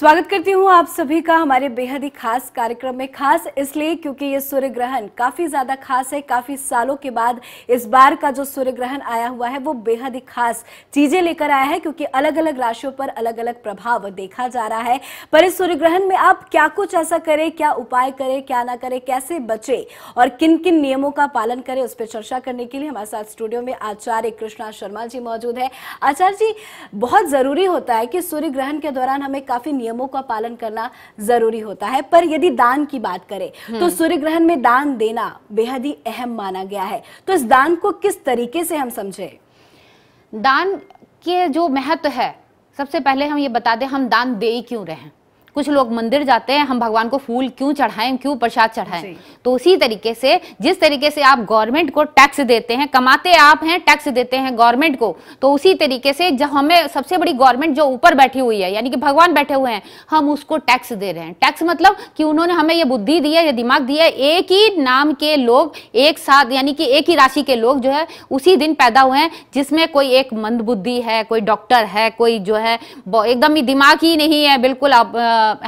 स्वागत करती हूं आप सभी का हमारे बेहद ही खास कार्यक्रम में खास इसलिए क्योंकि ये सूर्य ग्रहण काफी ज्यादा खास है काफी सालों के बाद इस बार का जो सूर्य ग्रहण आया हुआ है वो बेहद ही खास चीजें लेकर आया है क्योंकि अलग अलग राशियों पर अलग अलग प्रभाव देखा जा रहा है पर इस सूर्य ग्रहण में आप क्या कुछ ऐसा करें क्या उपाय करें क्या ना करें कैसे बचे और किन किन नियमों का पालन करें उस पर चर्चा करने के लिए हमारे साथ स्टूडियो में आचार्य कृष्णा शर्मा जी मौजूद है आचार्य जी बहुत जरूरी होता है कि सूर्य ग्रहण के दौरान हमें काफी नियम नियमों का पालन करना जरूरी होता है पर यदि दान की बात करें तो हम्म। सूर्य ग्रहण में दान देना बेहद ही अहम माना गया है तो इस दान को किस तरीके से हम समझे दान के जो महत्व है सबसे पहले हम ये बता दें हम दान दे ही क्यों रहे हैं कुछ लोग मंदिर जाते हैं हम भगवान को फूल क्यों चढ़ाएं क्यों प्रसाद चढ़ाएं तो उसी तरीके से जिस तरीके से आप गवर्नमेंट को टैक्स देते हैं कमाते आप हैं टैक्स देते हैं गवर्नमेंट को तो उसी तरीके से जब हमें सबसे बड़ी गवर्नमेंट जो ऊपर बैठी हुई है यानी कि भगवान बैठे हुए हैं हम उसको टैक्स दे रहे हैं टैक्स मतलब कि उन्होंने हमें ये बुद्धि दी है ये दिमाग दिया है एक ही नाम के लोग एक साथ यानी कि एक ही राशि के लोग जो है उसी दिन पैदा हुए हैं जिसमें कोई एक मंद बुद्धि है कोई डॉक्टर है कोई जो है एकदम ही दिमाग ही नहीं है बिल्कुल आप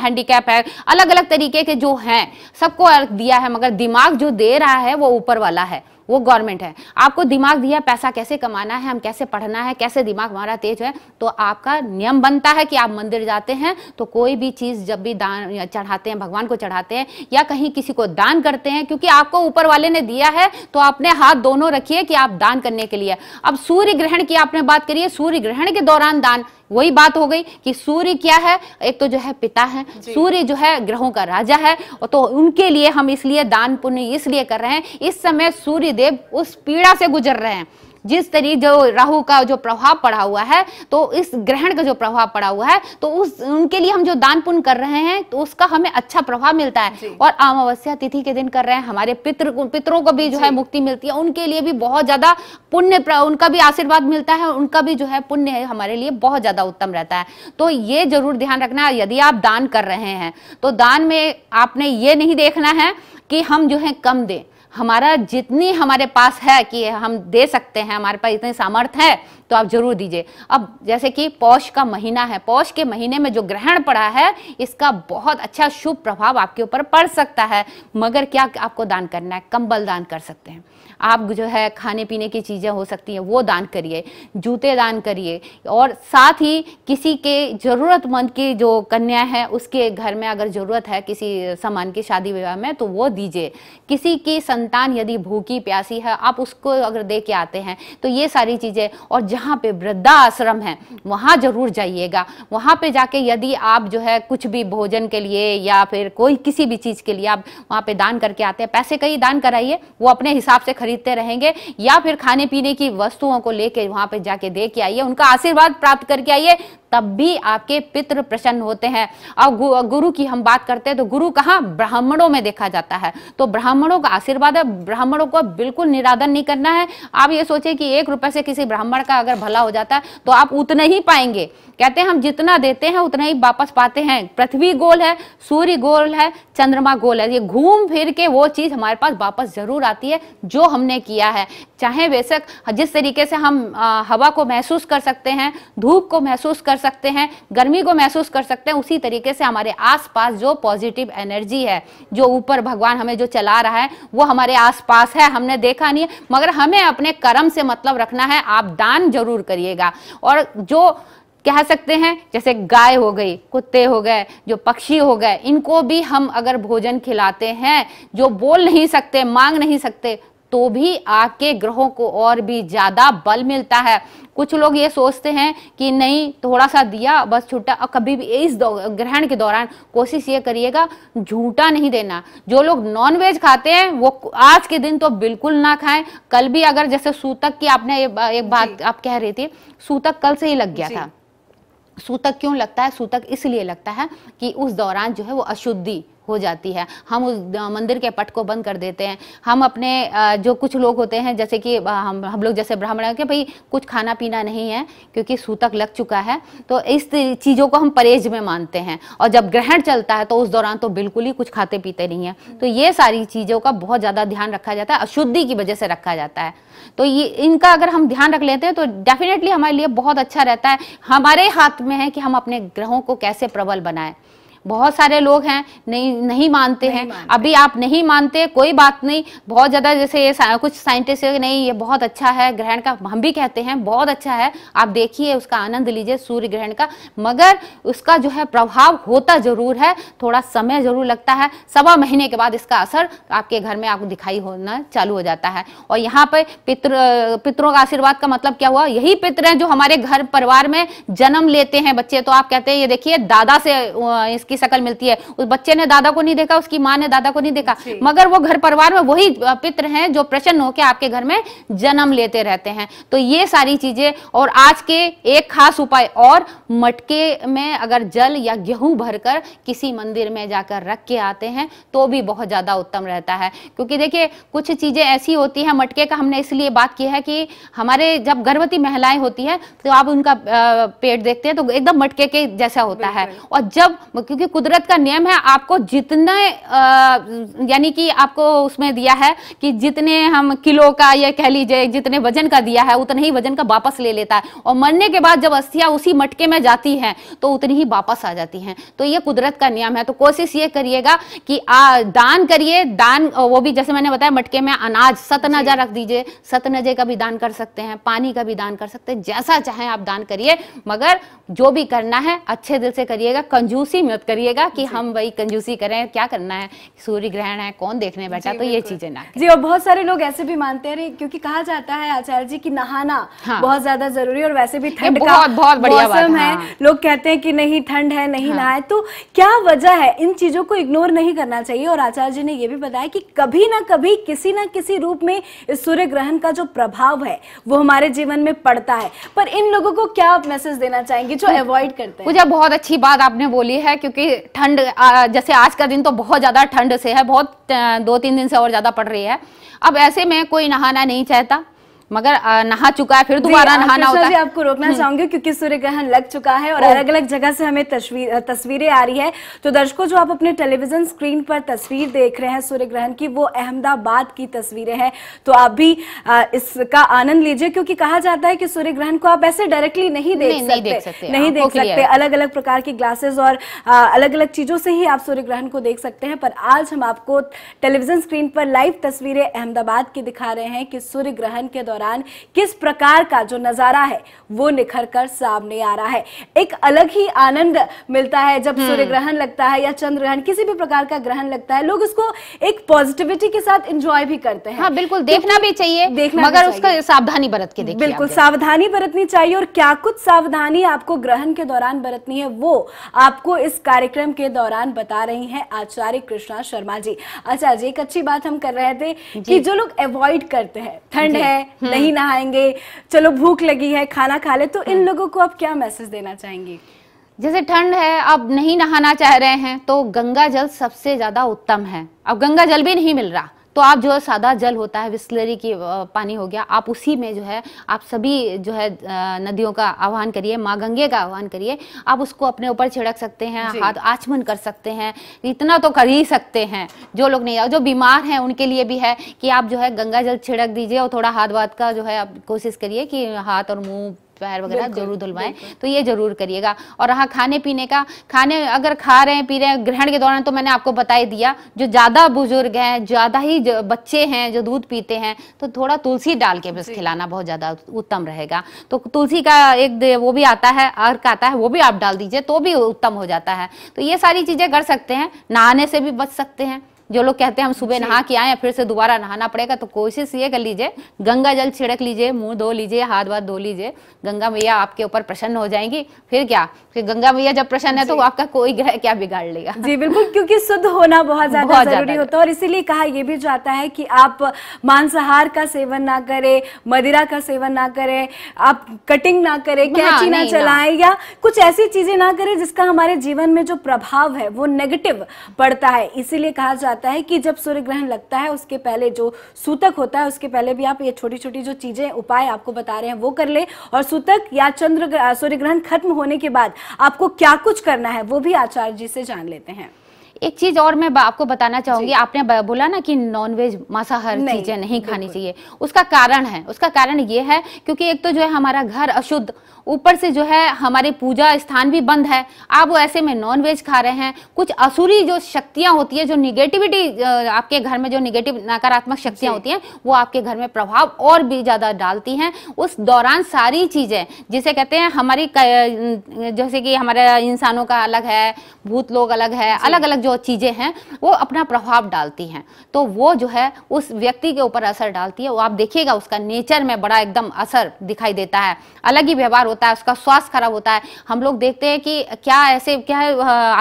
हैंडीकैप है अलग अलग तरीके के जो हैं सबको अर्क दिया है मगर दिमाग जो दे रहा है वो ऊपर वाला है वो गवर्नमेंट है आपको दिमाग दिया पैसा कैसे कमाना है हम कैसे पढ़ना है कैसे दिमाग हमारा तेज है तो आपका नियम बनता है कि आप मंदिर जाते हैं तो कोई भी चीज़ जब भी दान चढ़ाते हैं भगवान को चढ़ाते हैं या कहीं किसी को दान करते हैं क्योंकि आपको ऊपर वाले ने दिया है तो आपने हाथ दोनों रखिए कि आप दान करने के लिए अब सूर्य ग्रहण की आपने बात करिए सूर्य ग्रहण के दौरान दान वही बात हो गई कि सूर्य क्या है एक तो जो है पिता है सूर्य जो है ग्रहों का राजा है तो उनके लिए हम इसलिए दान पुण्य इसलिए कर रहे हैं इस समय सूर्य देव उस पीड़ा से गुजर रहे हैं जिस तरीके जो राहु का जो प्रभाव पड़ा हुआ है तो इस ग्रहण का जो प्रभाव पड़ा हुआ है तो उस उनके लिए हम जो दान पुण्य कर रहे हैं तो उसका हमें अच्छा प्रभाव मिलता है और अमावस्या तिथि के दिन कर रहे हैं हमारे पितृ पितरों को भी जो है मुक्ति मिलती है उनके लिए भी बहुत ज्यादा पुण्य उनका भी आशीर्वाद मिलता है उनका भी जो है पुण्य हमारे लिए बहुत ज्यादा उत्तम रहता है तो ये जरूर ध्यान रखना यदि आप दान कर रहे हैं तो दान में आपने ये नहीं देखना है कि हम जो है कम दें हमारा जितनी हमारे पास है कि हम दे सकते हैं हमारे पास इतने सामर्थ्य है तो आप जरूर दीजिए अब जैसे कि पौष का महीना है पौष के महीने में जो ग्रहण पड़ा है इसका बहुत अच्छा शुभ प्रभाव आपके ऊपर पड़ सकता है मगर क्या आपको दान करना है कंबल दान कर सकते हैं आप जो है खाने पीने की चीज़ें हो सकती हैं वो दान करिए जूते दान करिए और साथ ही किसी के ज़रूरतमंद की जो कन्या है उसके घर में अगर ज़रूरत है किसी सामान की शादी विवाह में तो वो दीजिए किसी की संतान यदि भूखी प्यासी है आप उसको अगर दे के आते हैं तो ये सारी चीज़ें और जहाँ पे वृद्धा आश्रम है वहाँ ज़रूर जाइएगा वहाँ पे जाके यदि आप जो है कुछ भी भोजन के लिए या फिर कोई किसी भी चीज़ के लिए आप वहाँ पे दान करके आते हैं पैसे कहीं दान कराइए वो अपने हिसाब से खरीद खरीदते रहेंगे या फिर खाने पीने की वस्तुओं को लेकर वहां पर जाके दे के आइए उनका आशीर्वाद प्राप्त करके आइए तब भी आपके पितृ प्रसन्न होते हैं और गुरु की हम बात करते हैं तो गुरु कहाँ ब्राह्मणों में देखा जाता है तो ब्राह्मणों का आशीर्वाद है ब्राह्मणों को बिल्कुल निरादर नहीं करना है आप ये सोचे कि एक रुपए से किसी ब्राह्मण का अगर भला हो जाता है तो आप उतना ही पाएंगे कहते हैं हम जितना देते हैं उतना ही वापस पाते हैं पृथ्वी गोल है सूर्य गोल है चंद्रमा गोल है ये घूम फिर के वो चीज़ हमारे पास वापस जरूर आती है जो हमने किया है चाहे बेशक जिस तरीके से हम हवा को महसूस कर सकते हैं धूप को महसूस कर सकते हैं गर्मी को महसूस कर सकते हैं उसी तरीके से हमारे आसपास जो पॉजिटिव एनर्जी है जो ऊपर भगवान हमें जो चला रहा है वो हमारे आसपास है हमने देखा नहीं मगर हमें अपने कर्म से मतलब रखना है आप दान जरूर करिएगा और जो कह सकते हैं जैसे गाय हो गई कुत्ते हो गए जो पक्षी हो गए इनको भी हम अगर भोजन खिलाते हैं जो बोल नहीं सकते मांग नहीं सकते तो भी आग के ग्रहों को और भी ज़्यादा बल मिलता है कुछ लोग ये सोचते हैं कि नहीं थोड़ा सा दिया बस छुट्टा और कभी भी इस ग्रहण के दौरान कोशिश ये करिएगा झूठा नहीं देना जो लोग नॉन वेज खाते हैं वो आज के दिन तो बिल्कुल ना खाएं कल भी अगर जैसे सूतक की आपने एक बात आप कह रही थी सूतक कल से ही लग गया था सूतक क्यों लगता है सूतक इसलिए लगता है कि उस दौरान जो है वो अशुद्धि हो जाती है हम उस मंदिर के पट को बंद कर देते हैं हम अपने जो कुछ लोग होते हैं जैसे कि हम हम लोग जैसे ब्राह्मण हैं कि भाई कुछ खाना पीना नहीं है क्योंकि सूतक लग चुका है तो इस चीज़ों को हम परहेज में मानते हैं और जब ग्रहण चलता है तो उस दौरान तो बिल्कुल ही कुछ खाते पीते नहीं है तो ये सारी चीज़ों का बहुत ज़्यादा ध्यान रखा जाता है अशुद्धि की वजह से रखा जाता है तो ये इनका अगर हम ध्यान रख लेते हैं तो डेफिनेटली हमारे लिए बहुत अच्छा रहता है हमारे हाथ में है कि हम अपने ग्रहों को कैसे प्रबल बनाएं बहुत सारे लोग हैं नहीं नहीं मानते हैं अभी आप नहीं मानते कोई बात नहीं बहुत ज़्यादा जैसे ये सा, कुछ साइंटिस्ट नहीं ये बहुत अच्छा है ग्रहण का हम भी कहते हैं बहुत अच्छा है आप देखिए उसका आनंद लीजिए सूर्य ग्रहण का मगर उसका जो है प्रभाव होता जरूर है थोड़ा समय जरूर लगता है सवा महीने के बाद इसका असर आपके घर में आपको दिखाई होना चालू हो जाता है और यहाँ पर पितृ पितरों का आशीर्वाद का मतलब क्या हुआ यही पितर है जो हमारे घर परिवार में जन्म लेते हैं बच्चे तो आप कहते हैं ये देखिए दादा से इसकी की शक्ल मिलती है उस बच्चे ने दादा को नहीं देखा उसकी माँ ने दादा को नहीं देखा मगर वो घर परिवार में वही पित्र हैं जो प्रसन्न होकर आपके घर में जन्म लेते रहते हैं तो ये सारी चीजें और आज के एक खास उपाय और मटके में अगर जल या गेहूं भरकर किसी मंदिर में जाकर रख के आते हैं तो भी बहुत ज्यादा उत्तम रहता है क्योंकि देखिए कुछ चीजें ऐसी होती है मटके का हमने इसलिए बात की है कि हमारे जब गर्भवती महिलाएं होती है तो आप उनका पेट देखते हैं तो एकदम मटके के जैसा होता है और जब क्योंकि क्योंकि कुदरत का नियम है आपको जितने यानी कि आपको उसमें दिया है कि जितने हम किलो का या कह लीजिए जितने वजन का दिया है उतने ही वजन का वापस ले लेता है और मरने के बाद जब अस्थिया उसी मटके में जाती हैं तो उतनी ही वापस आ जाती हैं तो ये कुदरत का नियम है तो कोशिश ये करिएगा कि आ, दान करिए दान वो भी जैसे मैंने बताया मटके में अनाज सतनजा रख दीजिए सतनजे का भी दान कर सकते हैं पानी का भी दान कर सकते हैं जैसा चाहे आप दान करिए मगर जो भी करना है अच्छे दिल से करिएगा कंजूसी मत करिए करिएगा कि हम वही कंजूसी करें क्या करना है सूर्य ग्रहण है कौन देखने बैठा तो ये चीजें ना जी और बहुत सारे लोग ऐसे भी मानते हैं क्योंकि कहा जाता है आचार्य जी की नहाना हाँ। बहुत ज्यादा जरूरी और वैसे भी ठंड का बहुत बढ़िया मौसम है हाँ। लोग कहते हैं कि नहीं ठंड है नहीं हाँ। नहाए तो क्या वजह है इन चीजों को इग्नोर नहीं करना चाहिए और आचार्य जी ने ये भी बताया कि कभी ना कभी किसी ना किसी रूप में इस सूर्य ग्रहण का जो प्रभाव है वो हमारे जीवन में पड़ता है पर इन लोगों को क्या आप मैसेज देना चाहेंगे जो अवॉइड करते हैं मुझे बहुत अच्छी बात आपने बोली है क्योंकि काफी ठंड जैसे आज का दिन तो बहुत ज़्यादा ठंड से है बहुत दो तीन दिन से और ज़्यादा पड़ रही है अब ऐसे में कोई नहाना नहीं चाहता मगर नहा चुका है फिर दोबारा नहाना होता है आपको रोकना हम्म। चाहूंगी क्योंकि सूर्य ग्रहण लग चुका है और अलग अलग जगह से हमें तस्वीर तस्वीरें आ रही है तो दर्शकों जो आप अपने टेलीविजन स्क्रीन पर तस्वीर देख रहे हैं सूर्य ग्रहण की वो अहमदाबाद की तस्वीरें हैं तो आप भी इसका आनंद लीजिए क्योंकि कहा जाता है कि सूर्य ग्रहण को आप ऐसे डायरेक्टली नहीं देख सकते नहीं देख सकते अलग अलग प्रकार की ग्लासेस और अलग अलग चीजों से ही आप सूर्य ग्रहण को देख सकते हैं पर आज हम आपको टेलीविजन स्क्रीन पर लाइव तस्वीरें अहमदाबाद की दिखा रहे हैं कि सूर्य ग्रहण के दौरान दौरान किस प्रकार का जो नजारा है वो निखर कर सामने आ रहा है एक अलग ही आनंद मिलता है जब हम्म। सूर्य ग्रहण लगता है या चंद्र ग्रहण किसी भी प्रकार का ग्रहण लगता है लोग उसको एक पॉजिटिविटी के साथ इंजॉय भी करते हैं हाँ, बिल्कुल देखना भी चाहिए देखना मगर उसका सावधानी बरत के बिल्कुल सावधानी बरतनी चाहिए और क्या कुछ सावधानी आपको ग्रहण के दौरान बरतनी है वो आपको इस कार्यक्रम के दौरान बता रही हैं आचार्य कृष्णा शर्मा जी अच्छा जी एक अच्छी बात हम कर रहे थे कि जो लोग अवॉइड करते हैं ठंड है हम्म। नहीं नहाएंगे चलो भूख लगी है खाना खा ले तो इन हम्म। लोगों को आप क्या मैसेज देना चाहेंगे जैसे ठंड है आप नहीं नहाना चाह रहे हैं तो गंगा जल सबसे ज्यादा उत्तम है अब गंगा जल भी नहीं मिल रहा तो आप जो है सादा जल होता है विस्लरी की पानी हो गया आप उसी में जो है आप सभी जो है नदियों का आह्वान करिए माँ गंगे का आह्वान करिए आप उसको अपने ऊपर छिड़क सकते हैं हाथ आचमन कर सकते हैं इतना तो कर ही सकते हैं जो लोग नहीं जो बीमार हैं उनके लिए भी है कि आप जो है गंगा जल छिड़क दीजिए और थोड़ा हाथ वाथ का जो है आप कोशिश करिए कि हाथ और मुंह पैर वगैरह जरूर धुलवाएं तो ये जरूर करिएगा और रहा खाने पीने का खाने अगर खा रहे हैं पी रहे हैं ग्रहण के दौरान तो मैंने आपको बता ही दिया जो ज़्यादा बुजुर्ग हैं ज़्यादा ही बच्चे हैं जो दूध पीते हैं तो थोड़ा तुलसी डाल के बस खिलाना बहुत ज़्यादा उत्तम रहेगा तो तुलसी का एक वो भी आता है अर्क आता है वो भी आप डाल दीजिए तो भी उत्तम हो जाता है तो ये सारी चीज़ें कर सकते हैं नहाने से भी बच सकते हैं जो लोग कहते हैं हम सुबह नहा के आए फिर से दोबारा नहाना पड़ेगा तो कोशिश ये कर लीजिए गंगा जल छिड़क लीजिए मुंह धो लीजिए हाथ वाथ धो लीजिए गंगा मैया आपके ऊपर प्रसन्न हो जाएंगी फिर क्या फिर गंगा मैया जब प्रसन्न है तो आपका कोई ग्रह क्या बिगाड़ लेगा जी बिल्कुल क्योंकि शुद्ध होना बहुत ज्यादा जरूरी होता है और इसीलिए कहा यह भी जाता है कि आप मांसाहार का सेवन ना करें मदिरा का सेवन ना करें आप कटिंग ना करें हाँ, कैची ना चलाएं या कुछ ऐसी चीजें ना करें जिसका हमारे जीवन में जो प्रभाव है वो नेगेटिव पड़ता है इसीलिए कहा जाता जाता है कि जब सूर्य ग्रहण लगता है उसके पहले जो सूतक होता है उसके पहले भी आप ये छोटी छोटी जो चीजें उपाय आपको बता रहे हैं वो कर ले और सूतक या चंद्र सूर्य ग्रहण खत्म होने के बाद आपको क्या कुछ करना है वो भी आचार्य जी से जान लेते हैं एक चीज और मैं आपको बताना चाहूंगी आपने बोला ना कि नॉनवेज मांसाहार चीजें नहीं खानी चाहिए उसका कारण है उसका कारण ये है क्योंकि एक तो जो है हमारा घर अशुद्ध ऊपर से जो है हमारे पूजा स्थान भी बंद है आप वो ऐसे में नॉन वेज खा रहे हैं कुछ असुरी जो शक्तियां होती है जो निगेटिविटी आपके घर में जो निगेटिव नकारात्मक शक्तियां होती हैं वो आपके घर में प्रभाव और भी ज़्यादा डालती हैं उस दौरान सारी चीज़ें जिसे कहते हैं हमारी जैसे कि हमारे इंसानों का अलग है भूत लोग अलग है अलग अलग जो चीज़ें हैं वो अपना प्रभाव डालती हैं तो वो जो है उस व्यक्ति के ऊपर असर डालती है वो आप देखिएगा उसका नेचर में बड़ा एकदम असर दिखाई देता है अलग ही व्यवहार होता है उसका स्वास्थ्य खराब होता है हम लोग देखते हैं कि क्या ऐसे क्या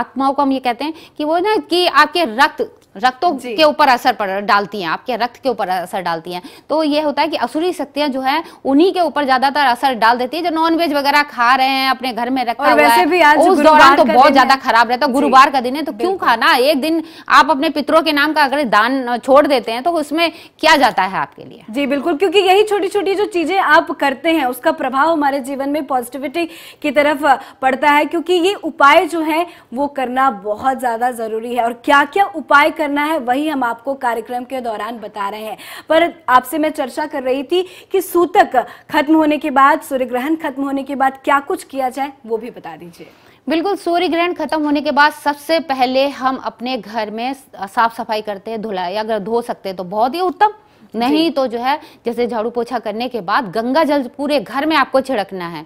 आत्माओं को हम ये कहते हैं कि वो ना कि आपके रक्त रक्तों के ऊपर असर पड़ डालती हैं आपके रक्त के ऊपर असर डालती हैं तो ये होता है कि असुरी शक्तियां जो है उन्हीं के ऊपर ज्यादातर असर डाल देती है जो नॉन वेज वगैरह खा रहे हैं अपने घर में रखा हुआ है उस दौरान तो बहुत ज्यादा खराब रहता है गुरुवार का दिन है तो क्यों खाना एक दिन आप अपने पितरों के नाम का अगर दान छोड़ देते हैं तो उसमें क्या जाता है आपके लिए जी बिल्कुल क्योंकि यही छोटी छोटी जो चीजें आप करते हैं उसका प्रभाव हमारे जीवन में पॉजिटिविटी की तरफ पड़ता है क्योंकि ये उपाय जो है वो करना बहुत ज्यादा जरूरी है और क्या क्या उपाय करना है वही हम आपको कार्यक्रम के दौरान बता रहे हैं पर आपसे मैं चर्चा कर रही थी कि सूतक खत्म होने के बाद सूर्य ग्रहण खत्म होने के बाद क्या कुछ किया जाए वो भी बता दीजिए बिल्कुल सूर्य ग्रहण खत्म होने के बाद सबसे पहले हम अपने घर में साफ सफाई करते हैं धुलाई अगर धो सकते हैं तो बहुत ही उत्तम नहीं तो जो है जैसे झाड़ू पोछा करने के बाद गंगा जल पूरे घर में आपको छिड़कना है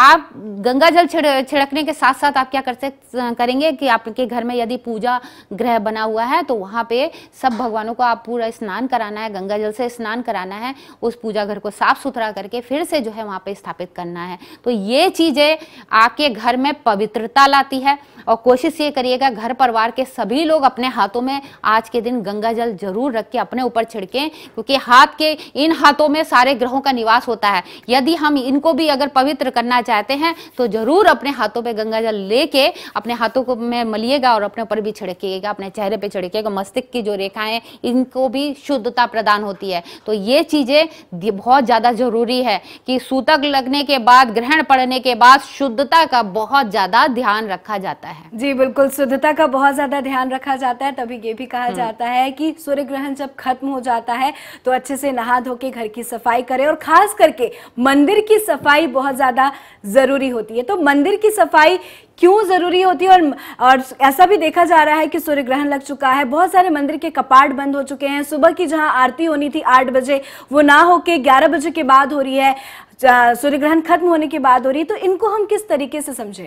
आप गंगा जल छिड़ छिड़कने के साथ साथ आप क्या कर सकते करेंगे कि आपके घर में यदि पूजा ग्रह बना हुआ है तो वहाँ पे सब भगवानों को आप पूरा स्नान कराना है गंगा जल से स्नान कराना है उस पूजा घर को साफ सुथरा करके फिर से जो है वहाँ पे स्थापित करना है तो ये चीज़ें आपके घर में पवित्रता लाती है और कोशिश ये करिएगा घर परिवार के सभी लोग अपने हाथों में आज के दिन गंगा जल जरूर रख के अपने ऊपर छिड़के क्योंकि हाथ के इन हाथों में सारे ग्रहों का निवास होता है यदि हम इनको भी अगर पवित्र करना चाहते हैं तो जरूर अपने हाथों पे गंगा जल लेके अपने हाथों को में मलिएगा और अपने ऊपर भी छिड़किएगा अपने चेहरे पे छिड़किएगा मस्तिष्क की जो रेखाएं इनको भी शुद्धता प्रदान होती है तो ये चीज़ें बहुत ज़्यादा जरूरी है कि सूतक लगने के बाद ग्रहण पड़ने के बाद शुद्धता का बहुत ज़्यादा ध्यान रखा जाता है जी बिल्कुल शुद्धता का बहुत ज़्यादा ध्यान रखा जाता है तभी ये भी कहा हम्म। जाता है कि सूर्य ग्रहण जब खत्म हो जाता है तो अच्छे से नहा धो के घर की सफाई करें और खास करके मंदिर की सफाई बहुत ज़्यादा ज़रूरी होती है तो मंदिर की सफाई क्यों ज़रूरी होती है और और ऐसा भी देखा जा रहा है कि सूर्य ग्रहण लग चुका है बहुत सारे मंदिर के कपाट बंद हो चुके हैं सुबह की जहां आरती होनी थी आठ बजे वो ना होके ग्यारह बजे के बाद हो रही है सूर्य ग्रहण खत्म होने के बाद हो रही है तो इनको हम किस तरीके से समझें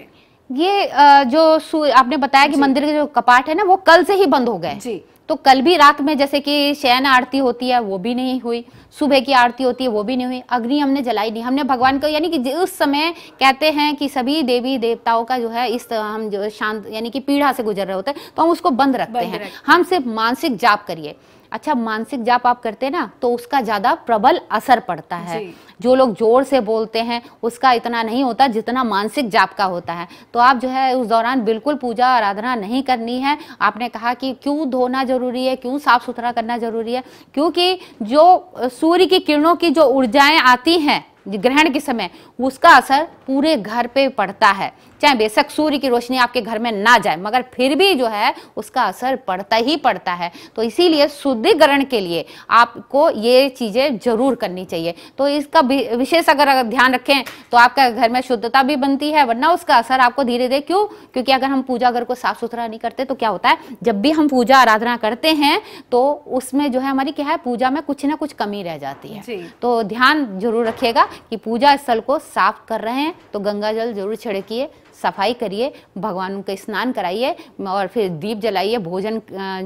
ये जो आपने बताया कि मंदिर के जो कपाट है ना वो कल से ही बंद हो गए जी तो कल भी रात में जैसे कि शयन आरती होती है वो भी नहीं हुई सुबह की आरती होती है वो भी नहीं हुई अग्नि हमने जलाई नहीं हमने भगवान को यानी कि उस समय कहते हैं कि सभी देवी देवताओं का जो है इस हम जो शांत यानी कि पीड़ा से गुजर रहे होते हैं तो हम उसको बंद रखते बंद हैं रखते। हम सिर्फ मानसिक जाप करिए अच्छा मानसिक जाप आप करते हैं ना तो उसका ज्यादा प्रबल असर पड़ता है जो लोग जोर से बोलते हैं उसका इतना नहीं होता जितना मानसिक जाप का होता है तो आप जो है उस दौरान बिल्कुल पूजा आराधना नहीं करनी है आपने कहा कि क्यों धोना जरूरी है क्यों साफ सुथरा करना जरूरी है क्योंकि जो सूर्य की किरणों की जो ऊर्जाएं आती हैं ग्रहण के समय उसका असर पूरे घर पे पड़ता है चाहे बेशक सूर्य की रोशनी आपके घर में ना जाए मगर फिर भी जो है उसका असर पड़ता ही पड़ता है तो इसीलिए शुद्धिकरण के लिए आपको ये चीज़ें जरूर करनी चाहिए तो इसका विशेष अगर ध्यान रखें तो आपका घर में शुद्धता भी बनती है वरना उसका असर आपको धीरे धीरे क्यों क्योंकि अगर हम पूजा घर को साफ सुथरा नहीं करते तो क्या होता है जब भी हम पूजा आराधना करते हैं तो उसमें जो है हमारी क्या है पूजा में कुछ ना कुछ कमी रह जाती है तो ध्यान जरूर रखिएगा कि पूजा स्थल को साफ कर रहे हैं तो गंगा जल जरूर छिड़किए सफाई करिए भगवान का स्नान कराइए और फिर दीप जलाइए भोजन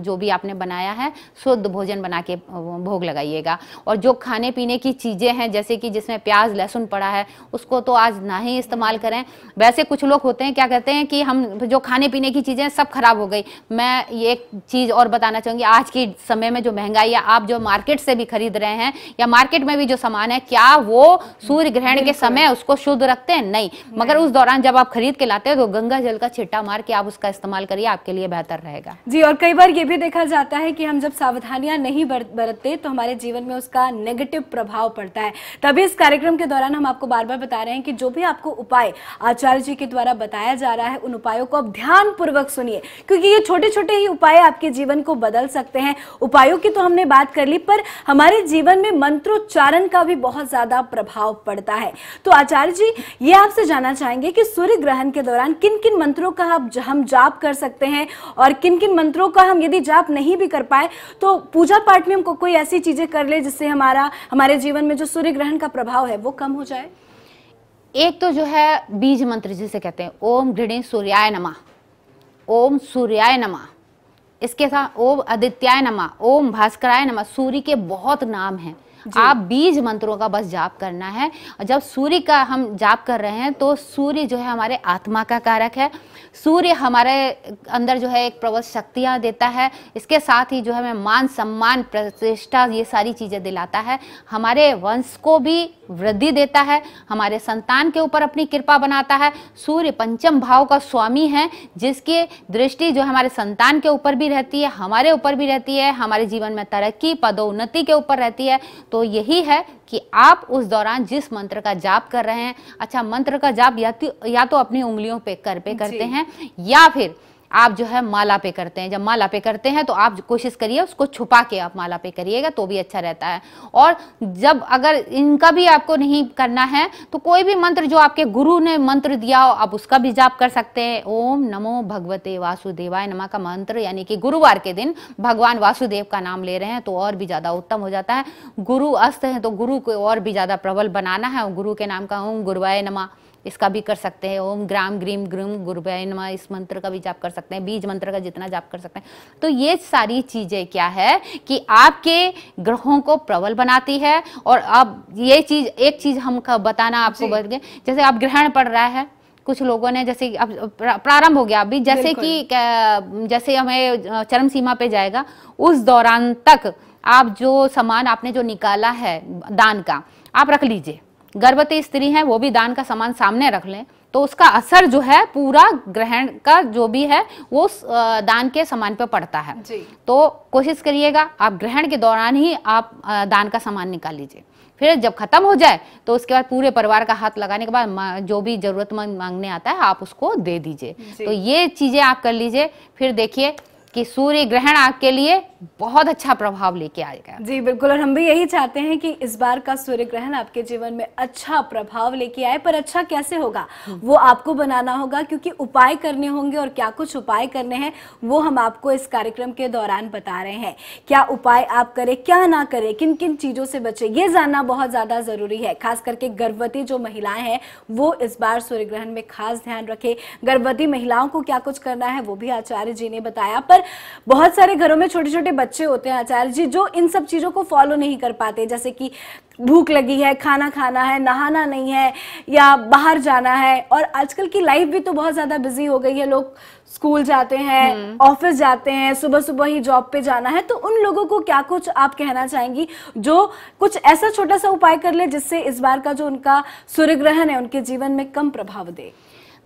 जो भी आपने बनाया है शुद्ध भोजन बना के भोग लगाइएगा और जो खाने पीने की चीज़ें हैं जैसे कि जिसमें प्याज लहसुन पड़ा है उसको तो आज ना ही इस्तेमाल करें वैसे कुछ लोग होते हैं क्या कहते हैं कि हम जो खाने पीने की चीज़ें सब खराब हो गई मैं ये एक चीज़ और बताना चाहूँगी आज के समय में जो महंगाई है आप जो मार्केट से भी खरीद रहे हैं या मार्केट में भी जो सामान है क्या वो सूर्य ग्रहण के समय उसको शुद्ध रखते हैं नहीं मगर उस दौरान जब आप खरीद के के लाते हैं तो गंगा जल का छिट्टा मार के आप उसका इस्तेमाल करिए आपके लिए बेहतर रहेगा जी और कई बार ये भी देखा जाता है कि हम जब सावधानियां नहीं बरतते तो हमारे जीवन में उसका नेगेटिव प्रभाव पड़ता है तभी इस कार्यक्रम के दौरान हम आपको बार बार बता रहे हैं कि जो भी आपको उपाय आचार्य जी के द्वारा बताया जा रहा है उन उपायों को आप ध्यान पूर्वक सुनिए क्योंकि ये छोटे छोटे ही उपाय आपके जीवन को बदल सकते हैं उपायों की तो हमने बात कर ली पर हमारे जीवन में मंत्रोच्चारण का भी बहुत ज्यादा प्रभाव पड़ता है तो आचार्य जी ये आपसे जानना चाहेंगे कि सूर्य ग्रहण के दौरान किन किन मंत्रों का हम हम जाप कर सकते हैं और किन किन मंत्रों का हम यदि जाप नहीं भी कर पाए तो पूजा पाठ में हमको कोई ऐसी चीज़ें कर ले जिससे हमारा हमारे जीवन में जो सूर्य ग्रहण का प्रभाव है वो कम हो जाए एक तो जो है बीज मंत्र जिसे कहते हैं ओम घृणी सूर्याय नमा ओम सूर्याय नमा इसके साथ ओम आदित्याय नमा ओम भास्कराय नमा सूर्य के बहुत नाम हैं आप बीज मंत्रों का बस जाप करना है जब सूर्य का हम जाप कर रहे हैं तो सूर्य जो है हमारे आत्मा का कारक है सूर्य हमारे अंदर जो है एक प्रबल शक्तियाँ देता है इसके साथ ही जो है हमें मान सम्मान प्रतिष्ठा ये सारी चीज़ें दिलाता है हमारे वंश को भी वृद्धि देता है हमारे संतान के ऊपर अपनी कृपा बनाता है सूर्य पंचम भाव का स्वामी है जिसकी दृष्टि जो हमारे संतान के ऊपर भी रहती है हमारे ऊपर भी रहती है हमारे जीवन में तरक्की पदोन्नति के ऊपर रहती है तो तो यही है कि आप उस दौरान जिस मंत्र का जाप कर रहे हैं अच्छा मंत्र का जाप या तो या तो अपनी उंगलियों पे कर पे करते हैं या फिर आप जो है माला पे करते हैं जब माला पे करते हैं तो आप कोशिश करिए उसको छुपा के आप माला पे करिएगा तो भी अच्छा रहता है और जब अगर इनका भी आपको नहीं करना है तो कोई भी मंत्र जो आपके गुरु ने मंत्र दिया हो आप उसका भी जाप कर सकते हैं ओम नमो भगवते वासुदेवाय नमा का मंत्र यानी कि गुरुवार के दिन भगवान वासुदेव का नाम ले रहे हैं तो और भी ज़्यादा उत्तम हो जाता है गुरु अस्त है तो गुरु को और भी ज़्यादा प्रबल बनाना है गुरु के नाम का ओम गुरुवाय नमा इसका भी कर सकते हैं ओम ग्राम ग्रीम ग्रुम गुरबैनमा इस मंत्र का भी जाप कर सकते हैं बीज मंत्र का जितना जाप कर सकते हैं तो ये सारी चीज़ें क्या है कि आपके ग्रहों को प्रबल बनाती है और अब ये चीज़ एक चीज़ हम बताना आपको बता गए जैसे आप ग्रहण पड़ रहा है कुछ लोगों ने जैसे अब प्रारंभ हो गया अभी जैसे कि जैसे हमें चरम सीमा पे जाएगा उस दौरान तक आप जो सामान आपने जो निकाला है दान का आप रख लीजिए गर्भवती स्त्री है वो भी दान का सामान सामने रख लें तो उसका असर जो है पूरा ग्रहण का जो भी है वो दान के सामान पर पड़ता है तो कोशिश करिएगा आप ग्रहण के दौरान ही आप दान का सामान निकाल लीजिए फिर जब खत्म हो जाए तो उसके बाद पूरे परिवार का हाथ लगाने के बाद जो भी जरूरतमंद मांगने आता है आप उसको दे दीजिए तो ये चीजें आप कर लीजिए फिर देखिए कि सूर्य ग्रहण आपके लिए बहुत अच्छा प्रभाव लेके आएगा जी बिल्कुल और हम भी यही चाहते हैं कि इस बार का सूर्य ग्रहण आपके जीवन में अच्छा प्रभाव लेके आए पर अच्छा कैसे होगा वो आपको बनाना होगा क्योंकि उपाय करने होंगे और क्या कुछ उपाय करने हैं वो हम आपको इस कार्यक्रम के दौरान बता रहे हैं क्या उपाय आप करें क्या ना करें किन किन चीज़ों से बचे ये जानना बहुत ज़्यादा ज़रूरी है खास करके गर्भवती जो महिलाएं हैं वो इस बार सूर्य ग्रहण में खास ध्यान रखे गर्भवती महिलाओं को क्या कुछ करना है वो भी आचार्य जी ने बताया पर बहुत सारे घरों में छोटे छोटे बच्चे होते हैं आचार्य जी जो इन सब चीज़ों को फॉलो नहीं कर पाते जैसे कि भूख लगी है खाना खाना है नहाना नहीं है या बाहर जाना है और आजकल की लाइफ भी तो बहुत ज़्यादा बिजी हो गई है लोग स्कूल जाते हैं ऑफिस हम्म। जाते हैं सुबह सुबह ही जॉब पे जाना है तो उन लोगों को क्या कुछ आप कहना चाहेंगी जो कुछ ऐसा छोटा सा उपाय कर ले जिससे इस बार का जो उनका सूर्य ग्रहण है उनके जीवन में कम प्रभाव दे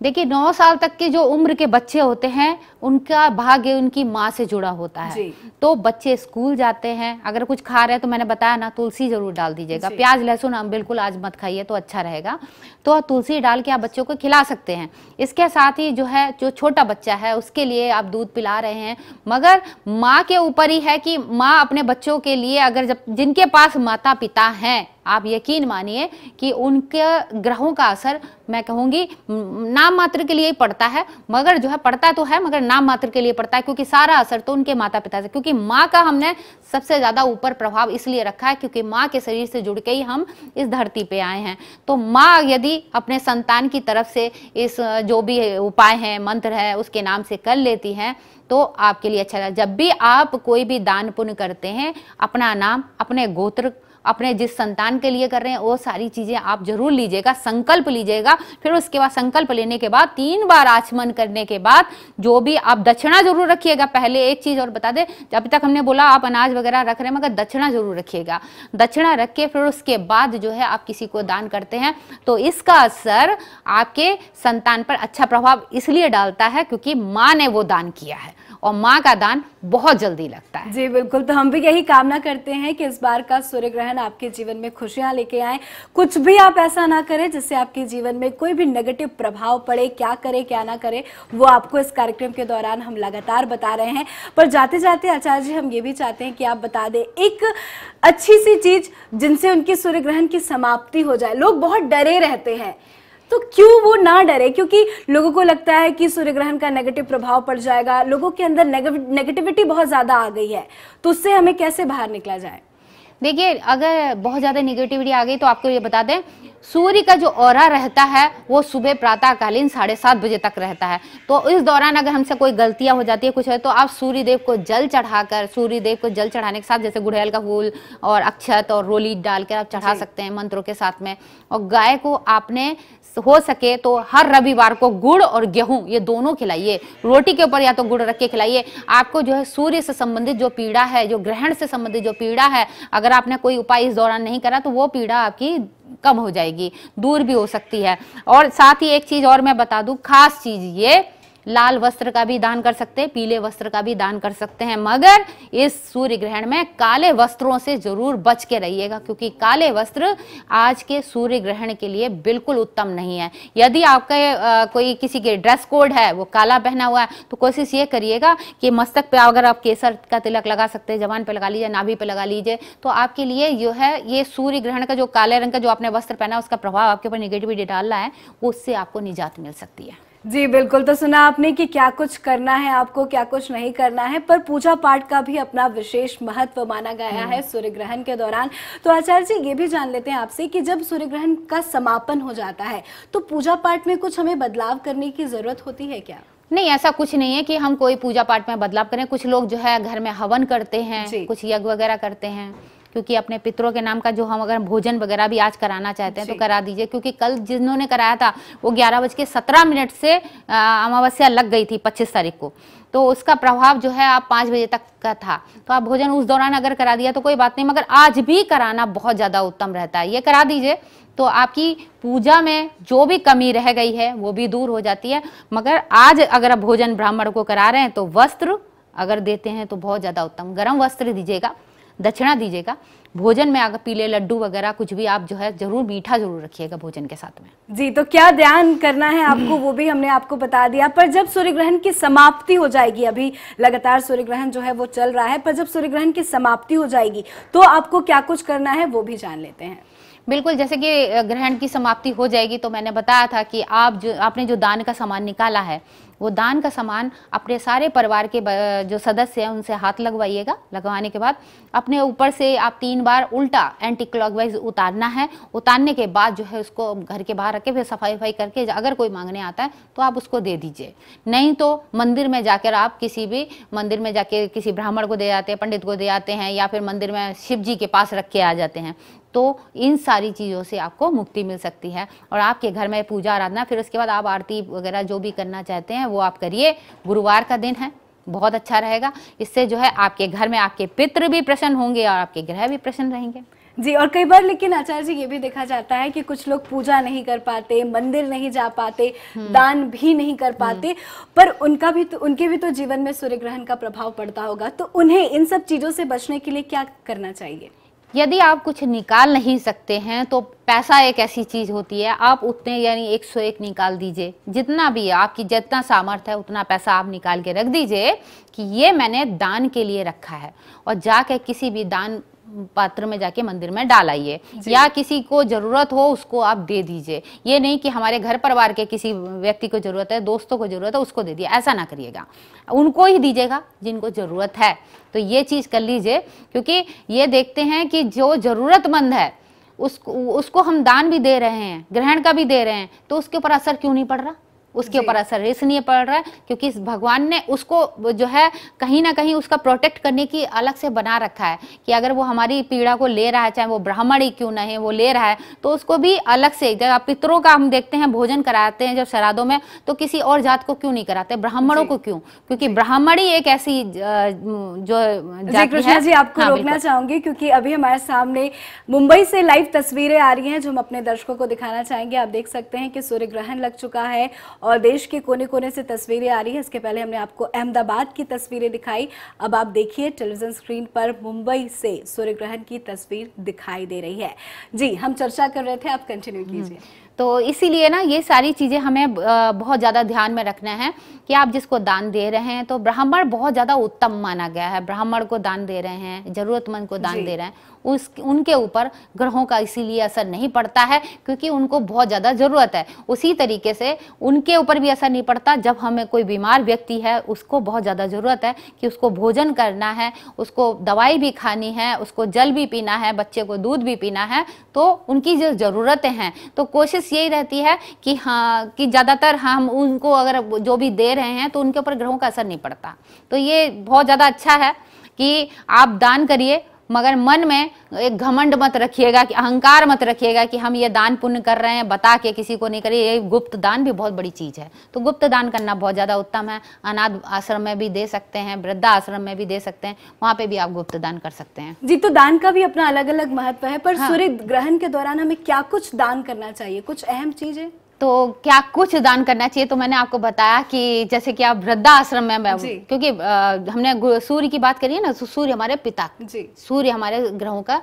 देखिए नौ साल तक के जो उम्र के बच्चे होते हैं उनका भाग्य उनकी माँ से जुड़ा होता है तो बच्चे स्कूल जाते हैं अगर कुछ खा रहे हैं तो मैंने बताया ना तुलसी जरूर डाल दीजिएगा प्याज लहसुन हम बिल्कुल आज मत खाइए तो अच्छा रहेगा तो तुलसी डाल के आप बच्चों को खिला सकते हैं इसके साथ ही जो है जो छोटा बच्चा है उसके लिए आप दूध पिला रहे हैं मगर माँ के ऊपर ही है कि माँ अपने बच्चों के लिए अगर जब जिनके पास माता पिता हैं आप यकीन मानिए कि उनके ग्रहों का असर मैं कहूंगी नाम मात्र के लिए ही पड़ता है मगर जो है पड़ता तो है मगर नाम मात्र के लिए पड़ता है क्योंकि सारा असर तो उनके माता पिता से क्योंकि माँ का हमने सबसे ज़्यादा ऊपर प्रभाव इसलिए रखा है क्योंकि माँ के शरीर से जुड़ के ही हम इस धरती पे आए हैं तो माँ यदि अपने संतान की तरफ से इस जो भी उपाय हैं मंत्र है उसके नाम से कर लेती हैं तो आपके लिए अच्छा जब भी आप कोई भी दान पुण्य करते हैं अपना नाम अपने गोत्र अपने जिस संतान के लिए कर रहे हैं वो सारी चीज़ें आप जरूर लीजिएगा संकल्प लीजिएगा फिर उसके बाद संकल्प लेने के बाद तीन बार आचमन करने के बाद जो भी आप दक्षिणा जरूर रखिएगा पहले एक चीज़ और बता दे जब तक हमने बोला आप अनाज वगैरह रख रहे हैं मगर दक्षिणा जरूर रखिएगा दक्षिणा रख के फिर उसके बाद जो है आप किसी को दान करते हैं तो इसका असर आपके संतान पर अच्छा प्रभाव इसलिए डालता है क्योंकि माँ ने वो दान किया है और माँ का दान बहुत जल्दी लगता है जी बिल्कुल तो हम भी यही कामना करते हैं कि इस बार का सूर्य ग्रहण आपके जीवन में खुशियां लेके आए कुछ भी आप ऐसा ना करें जिससे आपके जीवन में कोई भी नेगेटिव प्रभाव पड़े क्या करे क्या ना करे वो आपको इस कार्यक्रम के दौरान हम लगातार बता रहे हैं पर जाते जाते आचार्य जी हम ये भी चाहते हैं कि आप बता दें एक अच्छी सी चीज जिनसे उनकी सूर्य ग्रहण की समाप्ति हो जाए लोग बहुत डरे रहते हैं तो क्यों वो ना डरे क्योंकि लोगों को लगता है कि सूर्य ग्रहण का नेगेटिव प्रभाव पड़ जाएगा लोगों के अंदर नेगेटिविटी बहुत ज़्यादा आ गई है तो उससे हमें कैसे बाहर निकला जाए देखिए अगर बहुत ज़्यादा निगेटिविटी आ गई तो आपको ये बता दें सूर्य का जो और रहता है वो सुबह प्रातःकालीन साढ़े सात बजे तक रहता है तो इस दौरान अगर हमसे कोई गलतियां हो जाती है कुछ है तो आप सूर्य देव को जल चढ़ाकर सूर्य देव को जल चढ़ाने के साथ जैसे गुड़हल का फूल और अक्षत और रोली डालकर आप चढ़ा सकते हैं मंत्रों के साथ में और गाय को आपने हो सके तो हर रविवार को गुड़ और गेहूं ये दोनों खिलाइए रोटी के ऊपर या तो गुड़ रख के खिलाइए आपको जो है सूर्य से संबंधित जो पीड़ा है जो ग्रहण से संबंधित जो पीड़ा है अगर आपने कोई उपाय इस दौरान नहीं करा तो वो पीड़ा आपकी कम हो जाएगी दूर भी हो सकती है और साथ ही एक चीज और मैं बता दू खास चीज ये लाल वस्त्र का भी दान कर सकते हैं पीले वस्त्र का भी दान कर सकते हैं मगर इस सूर्य ग्रहण में काले वस्त्रों से जरूर बच के रहिएगा क्योंकि काले वस्त्र आज के सूर्य ग्रहण के लिए बिल्कुल उत्तम नहीं है यदि आ, कोई किसी के ड्रेस कोड है वो काला पहना हुआ है तो कोशिश ये करिएगा कि मस्तक पे अगर आप केसर का तिलक लगा सकते हैं जवान पे लगा लीजिए नाभी पे लगा लीजिए तो आपके लिए जो है ये सूर्य ग्रहण का जो काले रंग का जो आपने वस्त्र पहना उसका प्रभाव आपके ऊपर निगेटिविटी डाल रहा है उससे आपको निजात मिल सकती है जी बिल्कुल तो सुना आपने कि क्या कुछ करना है आपको क्या कुछ नहीं करना है पर पूजा पाठ का भी अपना विशेष महत्व माना गया है हम्म। सूर्य ग्रहण के दौरान तो आचार्य जी ये भी जान लेते हैं आपसे कि जब सूर्य ग्रहण का समापन हो जाता है तो पूजा पाठ में कुछ हमें बदलाव करने की जरूरत होती है क्या नहीं ऐसा कुछ नहीं है कि हम कोई पूजा पाठ में बदलाव करें कुछ लोग जो है घर में हवन करते हैं कुछ यज्ञ वगैरह करते हैं क्योंकि अपने पितरों के नाम का जो हम अगर भोजन वगैरह भी आज कराना चाहते हैं तो करा दीजिए क्योंकि कल जिन्होंने कराया था वो ग्यारह बज के सत्रह मिनट से अमावस्या लग गई थी पच्चीस तारीख को तो उसका प्रभाव जो है आप पाँच बजे तक का था तो आप भोजन उस दौरान अगर करा दिया तो कोई बात नहीं मगर आज भी कराना बहुत ज़्यादा उत्तम रहता है ये करा दीजिए तो आपकी पूजा में जो भी कमी रह गई है वो भी दूर हो जाती है मगर आज अगर आप भोजन ब्राह्मण को करा रहे हैं तो वस्त्र अगर देते हैं तो बहुत ज़्यादा उत्तम गर्म वस्त्र दीजिएगा दक्षिणा दीजिएगा भोजन में अगर पीले लड्डू वगैरह कुछ भी आप जो है जरूर मीठा जरूर रखिएगा भोजन के साथ में जी तो क्या ध्यान करना है आपको वो भी हमने आपको बता दिया पर जब सूर्य ग्रहण की समाप्ति हो जाएगी अभी लगातार सूर्य ग्रहण जो है वो चल रहा है पर जब सूर्य ग्रहण की समाप्ति हो जाएगी तो आपको क्या कुछ करना है वो भी जान लेते हैं बिल्कुल जैसे कि ग्रहण की समाप्ति हो जाएगी तो मैंने बताया था कि आप जो आपने जो दान का सामान निकाला है वो दान का सामान अपने सारे परिवार के जो सदस्य हैं उनसे हाथ लगवाइएगा लगवाने के बाद अपने ऊपर से आप तीन बार उल्टा एंटी क्लॉकवाइज उतारना है उतारने के बाद जो है उसको घर के बाहर रखे फिर सफाई वफाई करके अगर कोई मांगने आता है तो आप उसको दे दीजिए नहीं तो मंदिर में जाकर आप किसी भी मंदिर में जाके किसी ब्राह्मण को दे जाते हैं पंडित को दे जाते हैं या फिर मंदिर में शिव जी के पास रख के आ जाते हैं तो इन सारी चीज़ों से आपको मुक्ति मिल सकती है और आपके घर में पूजा आराधना फिर उसके बाद आप आरती वगैरह जो भी करना चाहते हैं वो आप करिए गुरुवार का दिन है बहुत अच्छा रहेगा इससे जो है आपके घर में आपके पितृ भी प्रसन्न होंगे और आपके ग्रह भी प्रसन्न रहेंगे जी और कई बार लेकिन आचार्य जी ये भी देखा जाता है कि कुछ लोग पूजा नहीं कर पाते मंदिर नहीं जा पाते हम्म। दान भी नहीं कर पाते हम्म। पर उनका भी तो उनके भी तो जीवन में सूर्य ग्रहण का प्रभाव पड़ता होगा तो उन्हें इन सब चीजों से बचने के लिए क्या करना चाहिए यदि आप कुछ निकाल नहीं सकते हैं तो पैसा एक ऐसी चीज़ होती है आप उतने यानी एक सौ एक निकाल दीजिए जितना भी है आपकी जितना सामर्थ्य है उतना पैसा आप निकाल के रख दीजिए कि ये मैंने दान के लिए रखा है और जाके किसी भी दान पात्र में जाके मंदिर में डाल आइए या किसी को जरूरत हो उसको आप दे दीजिए ये नहीं कि हमारे घर परिवार के किसी व्यक्ति को जरूरत है दोस्तों को जरूरत है उसको दे दिया ऐसा ना करिएगा उनको ही दीजिएगा जिनको जरूरत है तो ये चीज कर लीजिए क्योंकि ये देखते हैं कि जो जरूरतमंद है उसको उसको हम दान भी दे रहे हैं ग्रहण का भी दे रहे हैं तो उसके ऊपर असर क्यों नहीं पड़ रहा उसके ऊपर असर इसलिए पड़ रहा है क्योंकि भगवान ने उसको जो है कहीं ना कहीं उसका प्रोटेक्ट करने की अलग से बना रखा है कि अगर वो हमारी पीड़ा को ले रहा है चाहे वो ब्राह्मण ही क्यों नहीं वो ले रहा है तो उसको भी अलग से पितरों का हम देखते हैं भोजन कराते हैं जब श्राद्धों में तो किसी और जात को क्यों नहीं कराते ब्राह्मणों को क्यों क्योंकि ब्राह्मण ही एक ऐसी जो कृष्णा जी आपको हाँ, रोकना चाहूंगी क्योंकि अभी हमारे सामने मुंबई से लाइव तस्वीरें आ रही है जो हम अपने दर्शकों को दिखाना चाहेंगे आप देख सकते हैं कि सूर्य ग्रहण लग चुका है और देश के कोने कोने से तस्वीरें आ रही है इसके पहले हमने आपको अहमदाबाद की तस्वीरें दिखाई अब आप देखिए टेलीविजन स्क्रीन पर मुंबई से सूर्य ग्रहण की तस्वीर दिखाई दे रही है जी हम चर्चा कर रहे थे आप कंटिन्यू हम्म। कीजिए तो इसीलिए ना ये सारी चीज़ें हमें बहुत ज़्यादा ध्यान में रखना है कि आप जिसको दान दे रहे हैं तो ब्राह्मण बहुत ज़्यादा उत्तम माना गया है ब्राह्मण को दान दे रहे हैं ज़रूरतमंद को दान दे रहे हैं उस उनके ऊपर ग्रहों का इसीलिए असर नहीं पड़ता है क्योंकि उनको बहुत ज़्यादा ज़रूरत है उसी तरीके से उनके ऊपर भी असर नहीं पड़ता जब हमें कोई बीमार व्यक्ति है उसको बहुत ज़्यादा ज़रूरत है कि उसको भोजन करना है उसको दवाई भी खानी है उसको जल भी पीना है बच्चे को दूध भी पीना है तो उनकी जो ज़रूरतें हैं तो कोशिश यही रहती है कि हाँ कि ज़्यादातर हम उनको अगर जो भी दे रहे हैं तो उनके ऊपर ग्रहों का असर नहीं पड़ता तो ये बहुत ज़्यादा अच्छा है कि आप दान करिए मगर मन में एक घमंड मत रखिएगा कि अहंकार मत रखिएगा कि हम ये दान पुण्य कर रहे हैं बता के किसी को नहीं करिए ये गुप्त दान भी बहुत बड़ी चीज़ है तो गुप्त दान करना बहुत ज़्यादा उत्तम है अनाथ आश्रम में भी दे सकते हैं वृद्धा आश्रम में भी दे सकते हैं वहाँ पे भी आप गुप्त दान कर सकते हैं जी तो दान का भी अपना अलग अलग महत्व है पर हाँ। सूर्य ग्रहण के दौरान हमें क्या कुछ दान करना चाहिए कुछ अहम चीज़ है तो क्या कुछ दान करना चाहिए तो मैंने आपको बताया कि जैसे कि आप वृद्धा आश्रम में मैं क्योंकि आ, हमने सूर्य की बात करी है ना सूर्य हमारे पिता जी सूर्य हमारे ग्रहों का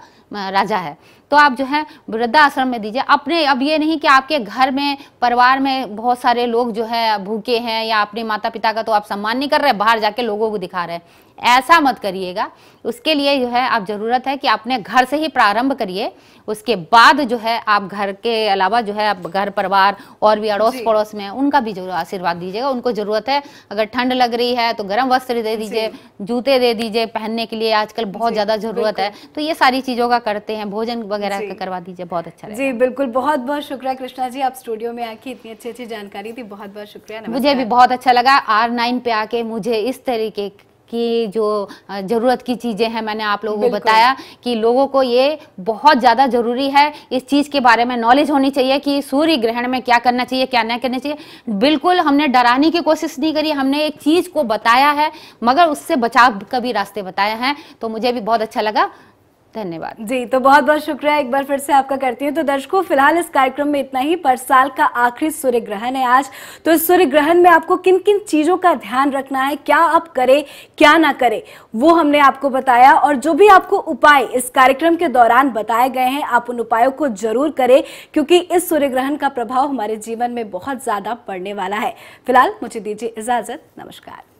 राजा है तो आप जो है वृद्धा आश्रम में दीजिए अपने अब ये नहीं कि आपके घर में परिवार में बहुत सारे लोग जो है भूखे हैं या अपने माता पिता का तो आप सम्मान नहीं कर रहे बाहर जाके लोगों को दिखा रहे ऐसा मत करिएगा उसके लिए जो है आप ज़रूरत है कि अपने घर से ही प्रारंभ करिए उसके बाद जो है आप घर के अलावा जो है आप घर परिवार और भी अड़ोस पड़ोस में उनका भी जरूर आशीर्वाद दीजिएगा उनको ज़रूरत है अगर ठंड लग रही है तो गर्म वस्त्र दे दीजिए जूते दे दीजिए पहनने के लिए आजकल बहुत ज़्यादा ज़रूरत है तो ये सारी चीज़ों का करते हैं भोजन वगैरह का करवा दीजिए बहुत अच्छा जी बिल्कुल बहुत बहुत शुक्रिया कृष्णा जी आप स्टूडियो में आके इतनी अच्छी अच्छी जानकारी थी बहुत बहुत शुक्रिया मुझे भी बहुत अच्छा लगा आर नाइन पे आके मुझे इस तरीके की जो ज़रूरत की चीज़ें हैं मैंने आप लोगों को बताया कि लोगों को ये बहुत ज़्यादा ज़रूरी है इस चीज़ के बारे में नॉलेज होनी चाहिए कि सूर्य ग्रहण में क्या करना चाहिए क्या नहीं करना चाहिए बिल्कुल हमने डराने की कोशिश नहीं करी हमने एक चीज़ को बताया है मगर उससे बचाव का भी रास्ते बताए हैं तो मुझे भी बहुत अच्छा लगा धन्यवाद जी तो बहुत बहुत शुक्रिया एक बार फिर से आपका करती हूँ तो दर्शकों फिलहाल इस कार्यक्रम में इतना ही पर साल का आखिरी सूर्य ग्रहण है आज तो इस सूर्य ग्रहण में आपको किन किन चीज़ों का ध्यान रखना है क्या आप करें क्या ना करें वो हमने आपको बताया और जो भी आपको उपाय इस कार्यक्रम के दौरान बताए गए हैं आप उन उपायों को जरूर करें क्योंकि इस सूर्य ग्रहण का प्रभाव हमारे जीवन में बहुत ज़्यादा पड़ने वाला है फिलहाल मुझे दीजिए इजाज़त नमस्कार